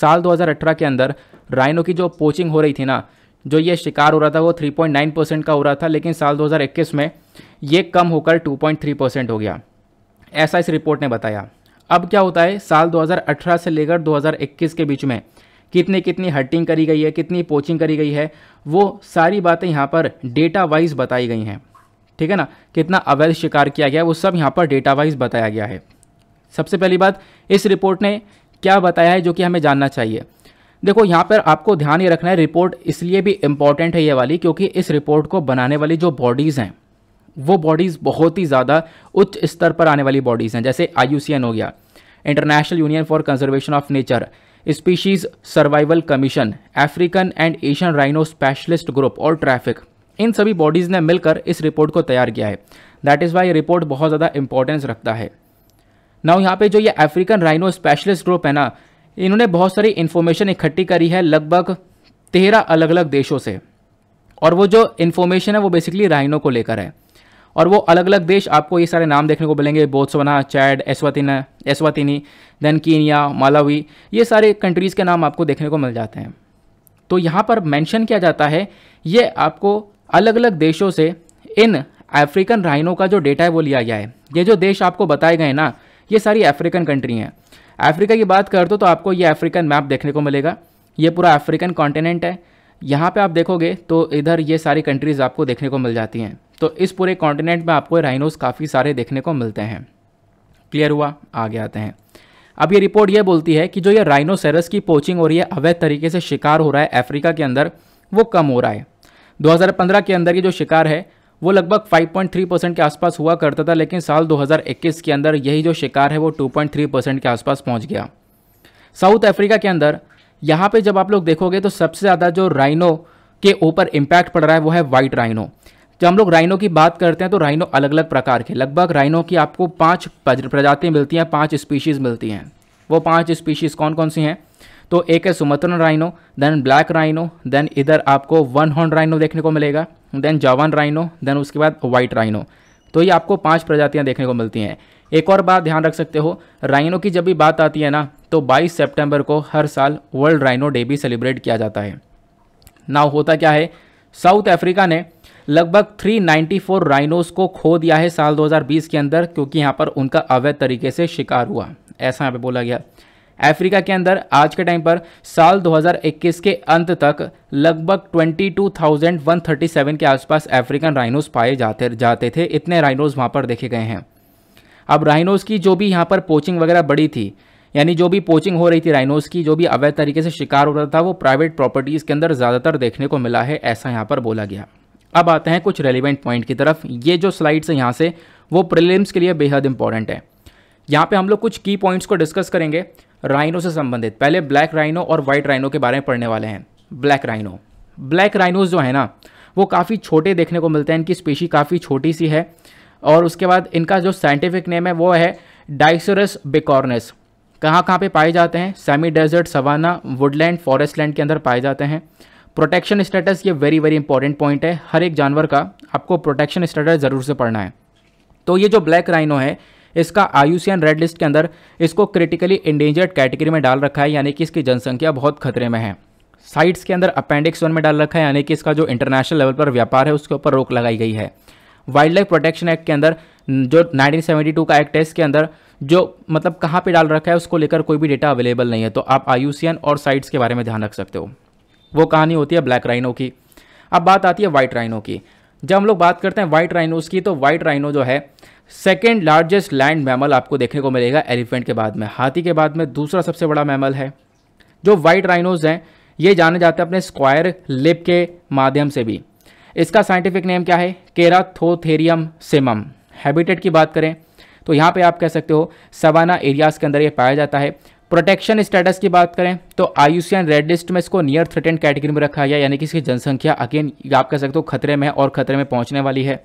साल 2018 के अंदर राइनो की जो पोचिंग हो रही थी ना जो ये शिकार हो रहा था वो 3.9 परसेंट का हो रहा था लेकिन साल 2021 में ये कम होकर 2.3 परसेंट हो गया ऐसा इस रिपोर्ट ने बताया अब क्या होता है साल 2018 से लेकर 2021 के बीच में कितनी कितनी हटिंग करी गई है कितनी पोचिंग करी गई है वो सारी बातें यहाँ पर डेटा वाइज बताई गई हैं ठीक है ना कितना अवैध शिकार किया गया वो सब यहाँ पर डेटा वाइज बताया गया है सबसे पहली बात इस रिपोर्ट ने क्या बताया है जो कि हमें जानना चाहिए देखो यहाँ पर आपको ध्यान ये रखना है रिपोर्ट इसलिए भी इम्पॉर्टेंट है ये वाली क्योंकि इस रिपोर्ट को बनाने वाली जो बॉडीज़ हैं वो बॉडीज़ बहुत ही ज़्यादा उच्च स्तर पर आने वाली बॉडीज़ हैं जैसे आई हो गया International Union for Conservation of Nature Species Survival Commission African and Asian Rhino Specialist Group और ट्रैफिक इन सभी बॉडीज़ ने मिलकर इस रिपोर्ट को तैयार किया है दैट इज़ वाई रिपोर्ट बहुत ज़्यादा इंपॉर्टेंस रखता है नाउ यहाँ पे जो ये अफ्रीकन राइनो स्पेशलिस्ट ग्रुप है ना इन्होंने बहुत सारी इन्फॉर्मेशन इकट्ठी करी है लगभग तेरह अलग अलग देशों से और वो जो इन्फॉर्मेशन है वो बेसिकली राइनो को लेकर है और वो अलग अलग देश आपको ये सारे नाम देखने को मिलेंगे Botswana Chad Eswatini Eswatini then Kenya Malawi ये सारे कंट्रीज़ के नाम आपको देखने को मिल जाते हैं तो यहाँ पर मेंशन किया जाता है ये आपको अलग अलग देशों से इन अफ्रीकन राइनों का जो डेटा है वो लिया गया है ये जो देश आपको बताए गए ना ये सारी अफ्रीकन कंट्री हैं अफ्रीका की बात कर दो तो आपको ये अफ्रीकन मैप देखने को मिलेगा ये पूरा अफ्रीकन कॉन्टिनेंट है यहाँ पे आप देखोगे तो इधर ये सारी कंट्रीज़ आपको देखने को मिल जाती हैं तो इस पूरे कॉन्टिनेंट में आपको राइनोस काफ़ी सारे देखने को मिलते हैं क्लियर हुआ आगे आते हैं अब ये रिपोर्ट ये बोलती है कि जो ये राइनोसेरस की पोचिंग हो रही है अवैध तरीके से शिकार हो रहा है अफ्रीका के अंदर वो कम हो रहा है 2015 के अंदर की जो शिकार है वो लगभग 5.3 परसेंट के आसपास हुआ करता था लेकिन साल 2021 के अंदर यही जो शिकार है वो 2.3 परसेंट के आसपास पहुंच गया साउथ अफ्रीका के अंदर यहाँ पे जब आप लोग देखोगे तो सबसे ज़्यादा जो राइनो के ऊपर इम्पैक्ट पड़ रहा है वो है वाइट राइनो जब हम लोग राइनो की बात करते हैं तो राइनो अलग अलग प्रकार के लगभग राइनो की आपको पाँच प्रजातियाँ मिलती हैं पाँच स्पीशीज़ मिलती हैं वो पाँच स्पीशीज़ कौन कौन सी हैं तो एक है Sumatran rhino then black rhino then इधर आपको वन हॉर्न राइनो देखने को मिलेगा देन जावान राइनो देन उसके बाद वाइट राइनो तो ये आपको पांच प्रजातियां देखने को मिलती हैं एक और बात ध्यान रख सकते हो राइनो की जब भी बात आती है ना तो 22 सितंबर को हर साल वर्ल्ड राइनो डे भी सेलिब्रेट किया जाता है नाउ होता क्या है साउथ अफ्रीका ने लगभग 394 राइनोस को खो दिया है साल 2020 के अंदर क्योंकि यहाँ पर उनका अवैध तरीके से शिकार हुआ ऐसा यहाँ पर बोला गया अफ्रीका के अंदर आज के टाइम पर साल 2021 के अंत तक लगभग 22,137 के आसपास अफ्रीकन राइनोस पाए जाते जाते थे इतने राइनोस वहाँ पर देखे गए हैं अब राइनोस की जो भी यहाँ पर पोचिंग वगैरह बड़ी थी यानी जो भी पोचिंग हो रही थी राइनोस की जो भी अवैध तरीके से शिकार हो रहा था वो प्राइवेट प्रॉपर्टीज़ के अंदर ज़्यादातर देखने को मिला है ऐसा यहाँ पर बोला गया अब आते हैं कुछ रेलिवेंट पॉइंट की तरफ ये जो स्लाइड्स हैं यहाँ से वो प्रिलिम्स के लिए बेहद इंपॉर्टेंट है यहाँ पे हम लोग कुछ की पॉइंट्स को डिस्कस करेंगे राइनो से संबंधित पहले ब्लैक राइनो और वाइट राइनो के बारे में पढ़ने वाले हैं ब्लैक राइनो ब्लैक राइनोज जो है ना वो काफ़ी छोटे देखने को मिलते हैं इनकी स्पेशी काफ़ी छोटी सी है और उसके बाद इनका जो साइंटिफिक नेम है वो है डाइसोरस बिकॉर्नस कहाँ कहाँ पे पाए जाते हैं semi desert savanna woodland forest land के अंदर पाए जाते हैं प्रोटेक्शन स्टेटस ये वेरी वेरी इंपॉर्टेंट पॉइंट है हर एक जानवर का आपको प्रोटेक्शन स्टेटस ज़रूर से पढ़ना है तो ये जो ब्लैक राइनो है इसका आयुसियन रेड लिस्ट के अंदर इसको क्रिटिकली इंडेंजर्ड कैटेगरी में डाल रखा है यानी कि इसकी जनसंख्या बहुत खतरे में है साइट्स के अंदर अपेंडिक्स वन में डाल रखा है यानी कि इसका जो इंटरनेशनल लेवल पर व्यापार है उसके ऊपर रोक लगाई गई है वाइल्ड लाइफ प्रोटेक्शन एक्ट के अंदर जो 1972 का एक्ट है इसके अंदर जो मतलब कहाँ पे डाल रखा है उसको लेकर कोई भी डेटा अवेलेबल नहीं है तो आप आयुसियन और साइट्स के बारे में ध्यान रख सकते हो वो कहानी होती है ब्लैक राइनो की अब बात आती है वाइट राइनो की जब हम लोग बात करते हैं वाइट राइनोज की तो वाइट राइनो जो है सेकेंड लार्जेस्ट लैंड मैमल आपको देखने को मिलेगा एलिफेंट के बाद में हाथी के बाद में दूसरा सबसे बड़ा मैमल है जो वाइट राइनोज हैं ये जाने जाते हैं अपने स्क्वायर लिप के माध्यम से भी इसका साइंटिफिक नेम क्या है केराथोथेरियम सिमम हैबिटेट की बात करें तो यहाँ पे आप कह सकते हो सवाना एरियाज के अंदर ये पाया जाता है प्रोटेक्शन स्टेटस की बात करें तो आयुसियन रेड लिस्ट में इसको नियर थ्रेटेंड कैटेगरी में रखा गया यानी कि इसकी जनसंख्या अगेन आप कह सकते हो खतरे में और खतरे में पहुंचने वाली है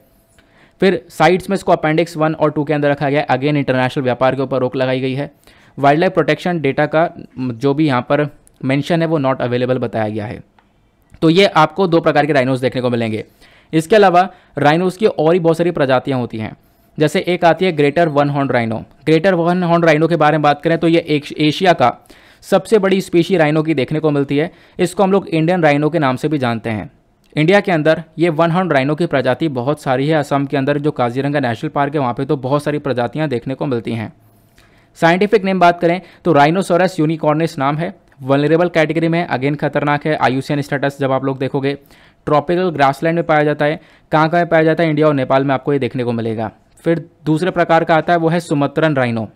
फिर साइट्स में इसको अपेंडिक्स वन और टू के अंदर रखा गया अगेन इंटरनेशनल व्यापार के ऊपर रोक लगाई गई है वाइल्ड लाइफ प्रोटेक्शन डेटा का जो भी यहाँ पर मैंशन है वो नॉट अवेलेबल बताया गया है तो ये आपको दो प्रकार के राइनोज देखने को मिलेंगे इसके अलावा राइनोज की और ही बहुत सारी प्रजातियाँ होती हैं जैसे एक आती है greater one horn rhino greater one horn rhino के बारे में बात करें तो ये एक एशिया का सबसे बड़ी स्पीशी राइनो की देखने को मिलती है इसको हम लोग इंडियन राइनो के नाम से भी जानते हैं इंडिया के अंदर ये वन हॉर्न राइनो की प्रजाति बहुत सारी है असम के अंदर जो काजीरंगा नेशनल पार्क है वहाँ पे तो बहुत सारी प्रजातियाँ देखने को मिलती हैं साइंटिफिक नेम बात करें तो राइनोसोरस यूनिकॉर्निस नाम है वनरेबल कैटेगरी में अगेन खतरनाक है आयुसियन स्टेटस जब आप लोग देखोगे ट्रॉपिकल ग्रासलैंड में पाया जाता है कहाँ कहाँ पाया जाता है इंडिया और नेपाल में आपको ये देखने को मिलेगा फिर दूसरे प्रकार का आता है वो है सुमत्रन राइनो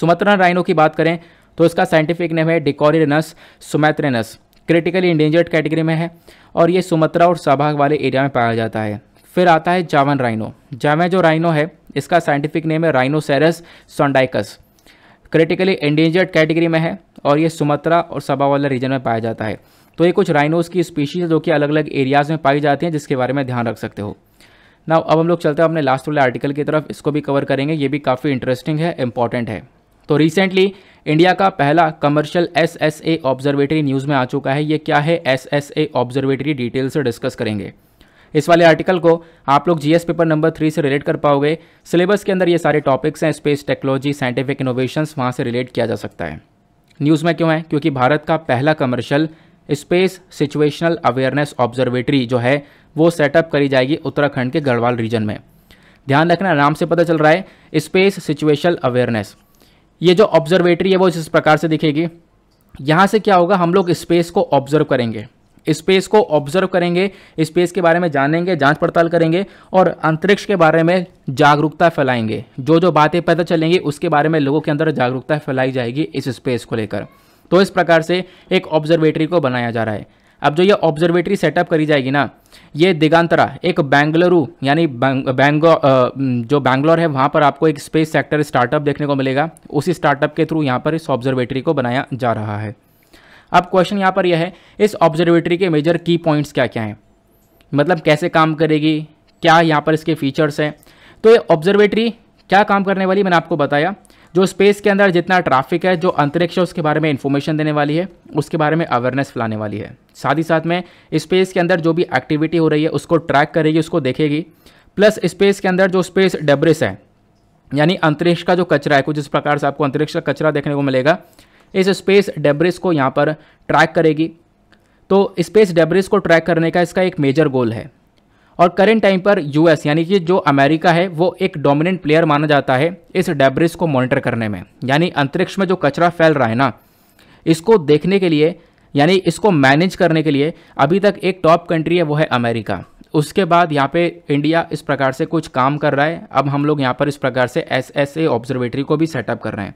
सुमत्रन राइनो की बात करें तो इसका साइंटिफिक नेम है Dicerorhinus sumatrensis critically endangered category में है और ये सुमत्रा और सहभाग वाले एरिया में पाया जाता है फिर आता है जावन राइनो जावन जो राइनो है इसका साइंटिफिक नेम है Rhinoceros sondaicus critically endangered category में है और ये सुमत्रा और सभा वाले रीजन में पाया जाता है तो ये कुछ राइनोज की स्पीशीज जो कि अलग अलग एरियाज़ में पाई जाती हैं जिसके बारे में ध्यान रख सकते हो ना अब हम लोग चलते हैं अपने लास्ट वाले आर्टिकल की तरफ इसको भी कवर करेंगे ये भी काफ़ी इंटरेस्टिंग है इंपॉर्टेंट है तो रिसेंटली इंडिया का पहला commercial S S A observatory news में आ चुका है ये क्या है S S A observatory detail से डिस्कस करेंगे इस वाले आर्टिकल को आप लोग जीएस पेपर नंबर थ्री से रिलेट कर पाओगे सिलेबस के अंदर ये सारे टॉपिक्स हैं स्पेस टेक्नोलॉजी साइंटिफिक इनोवेशंस वहाँ से रिलेट किया जा सकता है न्यूज़ में क्यों है क्योंकि भारत का पहला commercial space situational awareness observatory जो है वो सेटअप करी जाएगी उत्तराखंड के गढ़वाल रीजन में ध्यान रखना नाम से पता चल रहा है स्पेस सिचुएशनल अवेयरनेस ये जो ऑब्जर्वेटरी है वो इस प्रकार से दिखेगी यहाँ से क्या होगा हम लोग स्पेस को ऑब्जर्व करेंगे स्पेस को ऑब्जर्व करेंगे स्पेस के बारे में जानेंगे जांच पड़ताल करेंगे और अंतरिक्ष के बारे में जागरूकता फैलाएंगे जो जो बातें पता चलेंगी उसके बारे में लोगों के अंदर जागरूकता फैलाई जाएगी इस स्पेस को लेकर तो इस प्रकार से एक ऑब्जर्वेटरी को बनाया जा रहा है अब जो ये ऑब्जर्वेटरी सेटअप करी जाएगी ना ये दिगांतरा एक बेंगलुरु यानी बैंग जो बैंगलोर है वहाँ पर आपको एक स्पेस सेक्टर स्टार्टअप देखने को मिलेगा उसी स्टार्टअप के थ्रू यहाँ पर इस ऑब्जर्वेटरी को बनाया जा रहा है अब क्वेश्चन यहाँ पर यह है इस ऑब्जर्वेटरी के मेजर की पॉइंट्स क्या क्या हैं मतलब कैसे काम करेगी क्या यहाँ पर इसके फीचर्स हैं तो ये ऑब्जर्वेटरी क्या काम करने वाली मैंने आपको बताया जो स्पेस के अंदर जितना ट्रैफिक है जो अंतरिक्ष है उसके बारे में इन्फॉर्मेशन देने वाली है उसके बारे में अवेयरनेस फैलाने वाली है साथ ही साथ में स्पेस के अंदर जो भी एक्टिविटी हो रही है उसको ट्रैक करेगी उसको देखेगी प्लस स्पेस के अंदर जो स्पेस डेब्रिस है यानी अंतरिक्ष का जो कचरा है कुछ इस प्रकार से आपको अंतरिक्ष का कचरा देखने को मिलेगा इस स्पेस डेब्रिस को यहाँ पर ट्रैक करेगी तो स्पेस डेब्रिस को ट्रैक करने का इसका एक मेजर गोल है और करेंट टाइम पर यूएस यानी कि जो अमेरिका है वो एक डोमिनेंट प्लेयर माना जाता है इस डेब्रिस को मॉनिटर करने में यानी अंतरिक्ष में जो कचरा फैल रहा है ना इसको देखने के लिए यानी इसको मैनेज करने के लिए अभी तक एक टॉप कंट्री है वो है अमेरिका उसके बाद यहाँ पे इंडिया इस प्रकार से कुछ काम कर रहा है अब हम लोग यहाँ पर इस प्रकार से एस एस ए ऑब्जर्वेटरी को भी सेटअप कर रहे हैं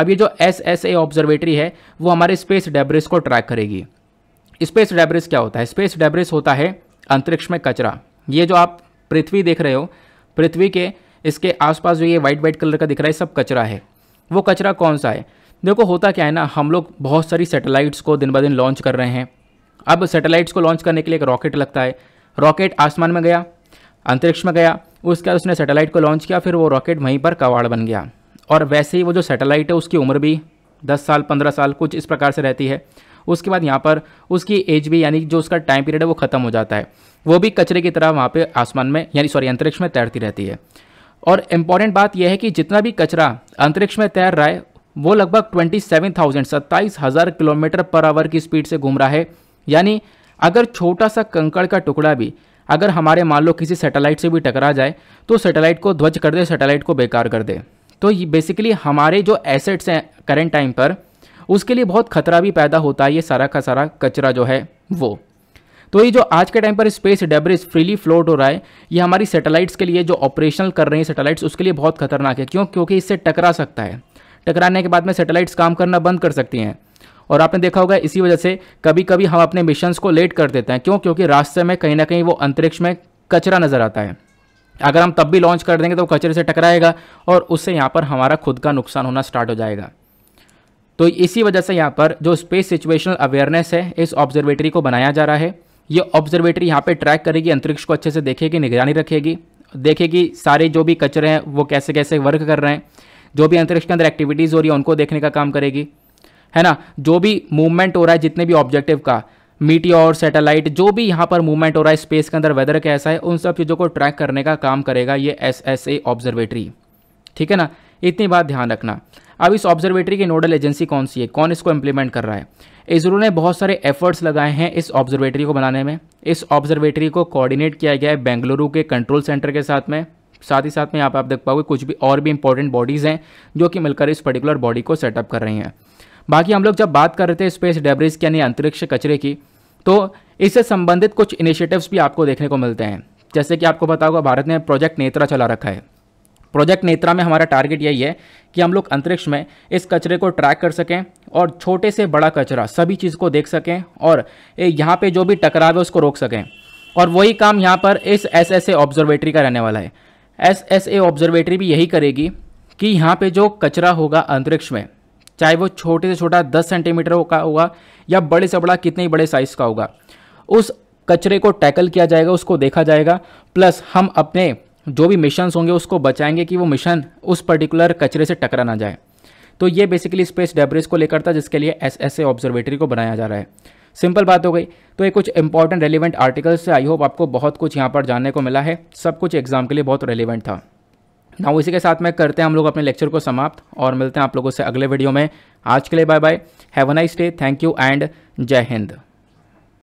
अब ये जो एस एस ए ऑब्जर्वेटरी है वो हमारे स्पेस डेब्रिस को ट्रैक करेगी स्पेस डेब्रिस क्या होता है स्पेस डेब्रिस होता है अंतरिक्ष में कचरा ये जो आप पृथ्वी देख रहे हो पृथ्वी के इसके आसपास जो ये वाइट वाइट कलर का दिख रहा है सब कचरा है वो कचरा कौन सा है देखो होता क्या है ना हम लोग बहुत सारी सैटेलाइट्स को दिन ब दिन लॉन्च कर रहे हैं अब सैटेलाइट्स को लॉन्च करने के लिए एक रॉकेट लगता है रॉकेट आसमान में गया अंतरिक्ष में गया उसके बाद उसने सैटेलाइट को लॉन्च किया फिर वो रॉकेट वहीं पर कवाड़ बन गया और वैसे ही वो जो सैटेलाइट है उसकी उम्र भी दस साल पंद्रह साल कुछ इस प्रकार से रहती है उसके बाद यहाँ पर उसकी एज भी यानी जो उसका टाइम पीरियड है वो खत्म हो जाता है वो भी कचरे की तरह वहाँ पर आसमान में यानी सॉरी अंतरिक्ष में तैरती रहती है और इम्पॉर्टेंट बात यह है कि जितना भी कचरा अंतरिक्ष में तैर रहा है वो लगभग ट्वेंटी सेवन थाउजेंड सत्ताईस हज़ार किलोमीटर पर आवर की स्पीड से घूम रहा है यानी अगर छोटा सा कंकड़ का टुकड़ा भी अगर हमारे मान लो किसी सैटेलाइट से भी टकरा जाए तो सैटेलाइट को ध्वज कर दे सैटेलाइट को बेकार कर दे तो ये बेसिकली हमारे जो एसेट्स हैं करेंट टाइम पर उसके लिए बहुत खतरा भी पैदा होता है ये सारा का सारा कचरा जो है वो तो ये जो आज के टाइम पर स्पेस डेब्रिज फ्रीली फ्लोट हो रहा है ये हमारी सैटेलाइट्स के लिए जो ऑपरेशनल कर रही हैं सैटेलाइट्स उसके लिए बहुत खतरनाक है क्यों क्योंकि इससे टकरा सकता है टकराने के बाद में सैटेलाइट्स काम करना बंद कर सकती हैं और आपने देखा होगा इसी वजह से कभी कभी हम अपने मिशंस को लेट कर देते हैं क्यों क्योंकि रास्ते में कहीं ना कहीं वो अंतरिक्ष में कचरा नज़र आता है अगर हम तब भी लॉन्च कर देंगे तो कचरे से टकराएगा और उससे यहाँ पर हमारा खुद का नुकसान होना स्टार्ट हो जाएगा तो इसी वजह से यहाँ पर जो स्पेस सिचुएशनल अवेयरनेस है इस ऑब्जर्वेटरी को बनाया जा रहा है ये ऑब्जर्वेटरी यहाँ पर ट्रैक करेगी अंतरिक्ष को अच्छे से देखेगी निगरानी रखेगी देखेगी सारे जो भी कचरे हैं वो कैसे कैसे वर्क कर रहे हैं जो भी अंतरिक्ष के अंदर एक्टिविटीज़ हो रही है उनको देखने का काम करेगी है ना जो भी मूवमेंट हो रहा है जितने भी ऑब्जेक्टिव का मीटी और सैटेलाइट जो भी यहाँ पर मूवमेंट हो रहा है स्पेस के अंदर वेदर कैसा है उन सब चीज़ों को ट्रैक करने का काम करेगा ये एस एस ए ऑब्जर्वेटरी ठीक है ना इतनी बात ध्यान रखना अब इस ऑब्जर्वेटरी की नोडल एजेंसी कौन सी है कौन इसको इम्प्लीमेंट कर रहा है इसरो ने बहुत सारे एफर्ट्स लगाए हैं इस ऑब्जर्वेटरी को बनाने में इस ऑब्जर्वेटरी को कोऑर्डिनेट किया गया है बेंगलुरु के कंट्रोल सेंटर के साथ में साथ ही साथ में यहाँ पर आप देख पाओगे कुछ भी और भी इंपॉर्टेंट बॉडीज़ हैं जो कि मिलकर इस पर्टिकुलर बॉडी को सेटअप कर रही हैं बाकी हम लोग जब बात कर रहे थे स्पेस डेब्रिज के यानी अंतरिक्ष कचरे की तो इससे संबंधित कुछ इनिशिएटिव्स भी आपको देखने को मिलते हैं जैसे कि आपको पता होगा भारत ने प्रोजेक्ट नेत्रा चला रखा है प्रोजेक्ट नेत्रा में हमारा टारगेट यही है कि हम लोग अंतरिक्ष में इस कचरे को ट्रैक कर सकें और छोटे से बड़ा कचरा सभी चीज़ को देख सकें और यहाँ पे जो भी टकराव है उसको रोक सकें और वही काम यहाँ पर इस एस एस ए ऑब्जर्वेटरी का रहने वाला है एस एस ए ऑब्जर्वेटरी भी यही करेगी कि यहाँ पे जो कचरा होगा अंतरिक्ष में चाहे वो छोटे से छोटा दस सेंटीमीटर का होगा या बड़े से बड़ा कितने बड़े साइज़ का होगा उस कचरे को टैकल किया जाएगा उसको देखा जाएगा प्लस हम अपने जो भी मिशंस होंगे उसको बचाएंगे कि वो मिशन उस पर्टिकुलर कचरे से टकरा ना जाए तो ये बेसिकली स्पेस डेब्रिज को लेकर था जिसके लिए एस एस ए ऑब्जर्वेटरी को बनाया जा रहा है सिंपल बात हो गई तो ये कुछ इंपॉर्टेंट रेलिवेंट आर्टिकल्स से आई होप आपको बहुत कुछ यहाँ पर जानने को मिला है सब कुछ एग्जाम के लिए बहुत रेलिवेंट था ना इसी के साथ में करते हैं हम लोग अपने लेक्चर को समाप्त और मिलते हैं आप लोगों से अगले वीडियो में आज के लिए bye bye have a nice day thank you and जय हिंद